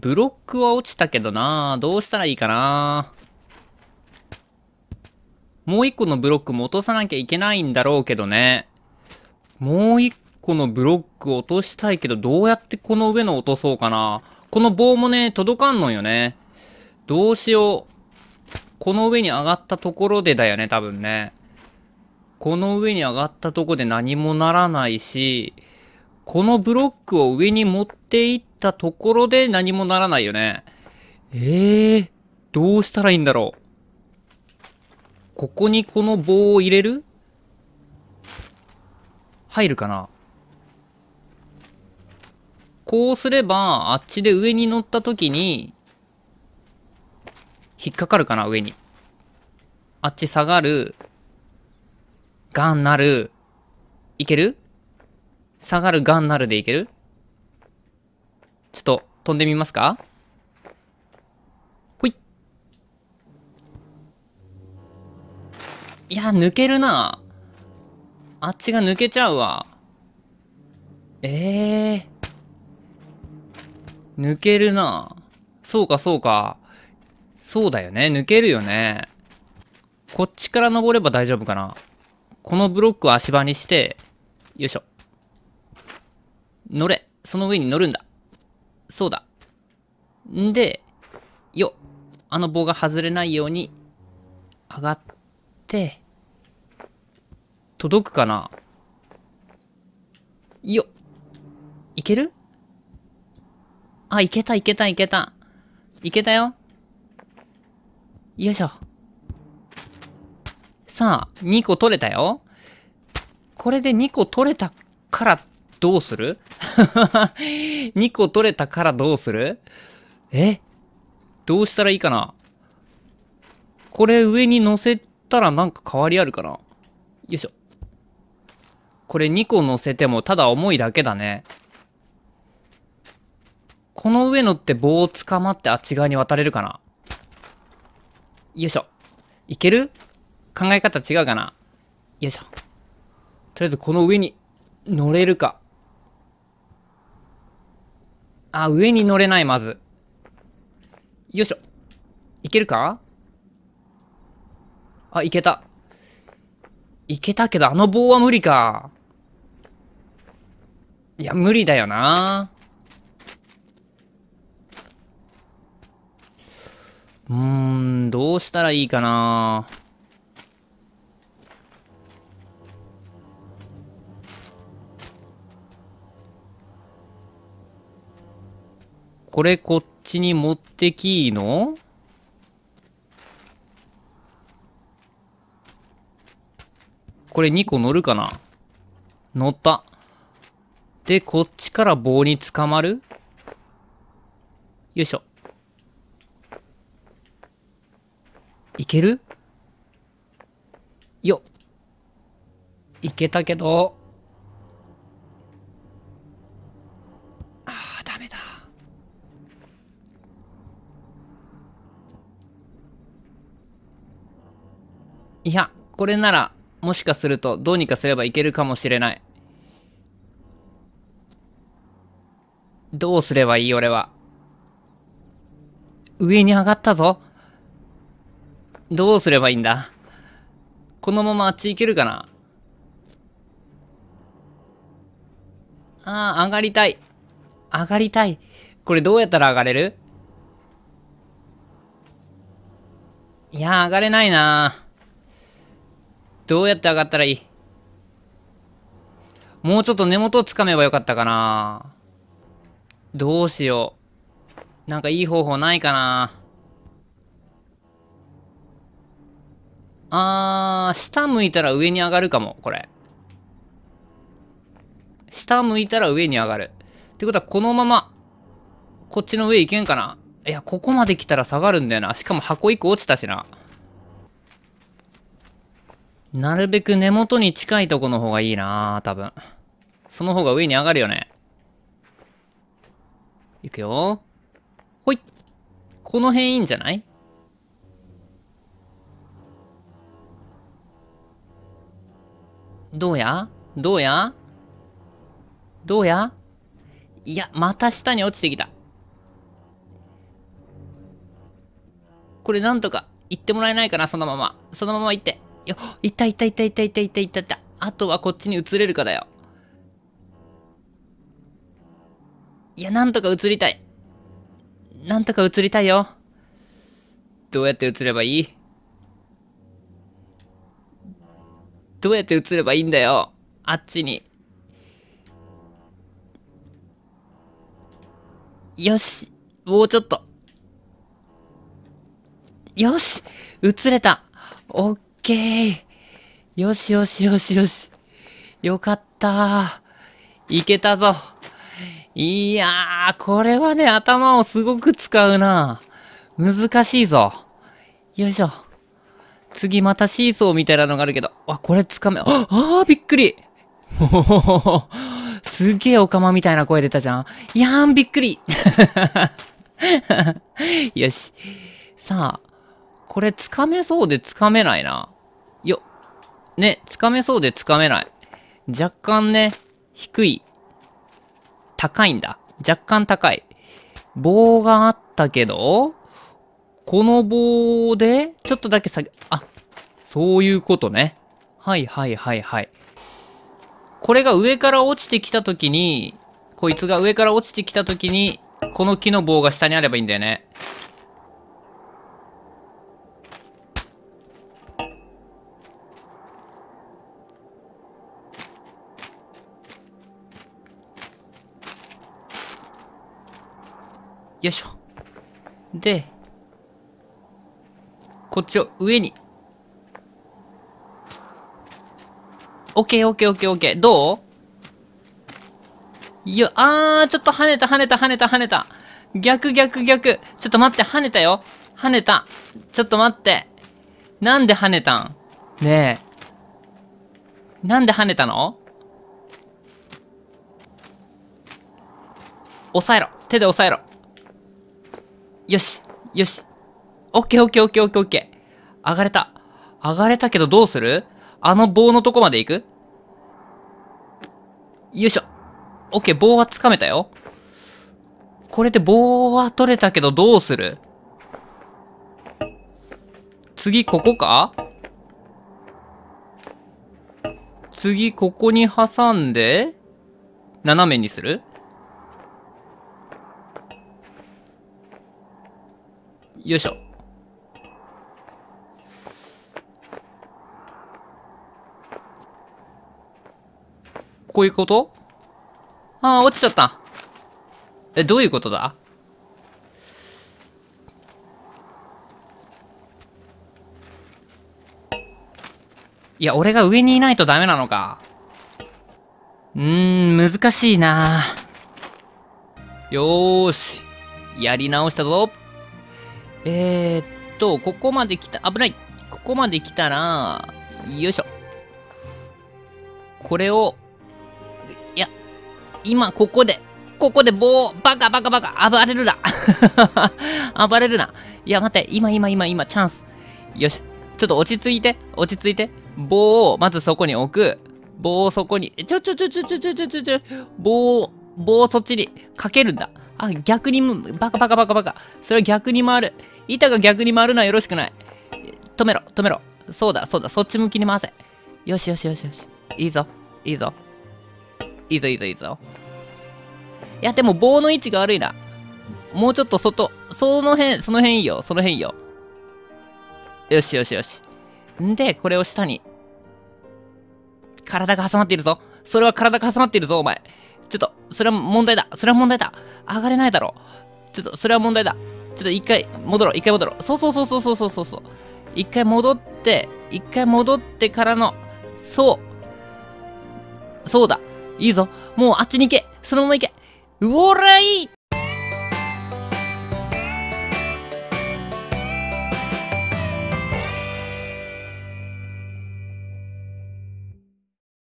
ブロックは落ちたけどなどうしたらいいかなもう一個のブロックも落とさなきゃいけないんだろうけどね。もう一個のブロック落としたいけど、どうやってこの上の落とそうかな。この棒もね、届かんのよね。どうしよう。この上に上がったところでだよね、多分ね。この上に上がったとこで何もならないし、このブロックを上に持っていったところで何もならないよね。ええー、どうしたらいいんだろう。ここにこの棒を入れる入るかなこうすれば、あっちで上に乗った時に、引っかかるかな、上に。あっち下がる。ガンなる。いける下がるガンナルでいけるちょっと飛んでみますかほい。いや、抜けるな。あっちが抜けちゃうわ。ええー、抜けるな。そうか、そうか。そうだよね。抜けるよね。こっちから登れば大丈夫かな。このブロックを足場にして、よいしょ。乗れ。その上に乗るんだ。そうだ。んで、よ。あの棒が外れないように、上がって、届くかなよ。いけるあ、いけたいけたいけた。いけたよ。よいしょ。さあ、2個取れたよ。これで2個取れたからどうする2 個取れたからどうするえどうしたらいいかなこれ上に乗せたらなんか変わりあるかなよいしょ。これ2個乗せてもただ重いだけだね。この上乗って棒を捕まってあっち側に渡れるかなよいしょ。いける考え方違うかなよいしょ。とりあえずこの上に乗れるか。あ、上に乗れない、まず。よいしょ。いけるかあ、いけた。いけたけど、あの棒は無理か。いや、無理だよな。うーん、どうしたらいいかな。これこっちに持ってきいのこれ2個乗るかな乗った。で、こっちから棒に捕まるよいしょ。いけるよっ。いけたけど。これなら、もしかするとどうにかすればいけるかもしれない。どうすればいい俺は。上に上がったぞ。どうすればいいんだこのままあっち行けるかなああ、上がりたい。上がりたい。これどうやったら上がれるいや上がれないなどうやって上がったらいいもうちょっと根元をつかめばよかったかなどうしよう。なんかいい方法ないかなあー、下向いたら上に上がるかも、これ。下向いたら上に上がる。ってことは、このまま、こっちの上行けんかないや、ここまで来たら下がるんだよな。しかも箱1個落ちたしな。なるべく根元に近いとこの方がいいな多分。その方が上に上がるよね。いくよ。ほい。この辺いいんじゃないどうやどうやどうやいや、また下に落ちてきた。これなんとか、行ってもらえないかな、そのまま。そのまま行って。よ、いたいたいたいたいたいたいたいた。あとはこっちに移れるかだよ。いや、なんとか移りたい。なんとか移りたいよ。どうやって移ればいいどうやって移ればいいんだよ。あっちに。よし。もうちょっと。よし移れたオッケーよしよしよしよし。よかったいけたぞ。いやー、これはね、頭をすごく使うな。難しいぞ。よいしょ。次またシーソーみたいなのがあるけど。あ、これつかめ、ああびっくりおほほほ。すげえオカマみたいな声出たじゃん。やーん、びっくり よし。さあ、これつかめそうでつかめないな。ね、つかめそうでつかめない。若干ね、低い。高いんだ。若干高い。棒があったけど、この棒で、ちょっとだけ下げ、あ、そういうことね。はいはいはいはい。これが上から落ちてきたときに、こいつが上から落ちてきたときに、この木の棒が下にあればいいんだよね。よいしょ。で、こっちを上に。オッケーオッケーオッケーオッケー。どういや、あー、ちょっと跳ねた跳ねた跳ねた跳ねた。逆逆逆。ちょっと待って、跳ねたよ。跳ねた。ちょっと待って。なんで跳ねたんねえ。なんで跳ねたの押さえろ。手で押さえろ。よし、よし。オッケーオッケーオッケーオッケーオッケー。上がれた。上がれたけどどうするあの棒のとこまで行くよいしょ。オッケー、棒はつかめたよ。これで棒は取れたけどどうする次ここか次ここに挟んで、斜めにするよいしょこういうことああ、落ちちゃった。え、どういうことだいや、俺が上にいないとダメなのか。うーん、難しいなよーし。やり直したぞ。えー、っと、ここまで来た、危ないここまで来たら、よいしょ。これを、いや、今ここで、ここで棒、バカバカバカ、暴れるな 暴れるな。いや、待って、今今今今、チャンス。よし、ちょっと落ち着いて、落ち着いて。棒をまずそこに置く。棒をそこに、ちょちょちょちょちょちょちょちょ、棒を、棒をそっちにかけるんだ。あ、逆にむ、バカバカバカバカ。それは逆に回る。板が逆に回るのはよろしくない。止めろ、止めろ。そうだ、そうだ、そっち向きに回せ。よしよしよしよし。いいぞ、いいぞ。いいぞ、いいぞ、いいぞ。いや、でも棒の位置が悪いな。もうちょっと外。その辺、その辺いいよ、その辺いいよ。よしよしよし。んで、これを下に。体が挟まっているぞ。それは体が挟まっているぞ、お前。ちょっと、それは問題だ。それは問題だ。上がれないだろう。ちょっと、それは問題だ。ちょっと一回戻ろう。一回戻ろう。そうそうそうそうそうそうそうそう。一回戻って、一回戻ってからの、そう。そうだ。いいぞ。もうあっちに行け。そのまま行け。うおらい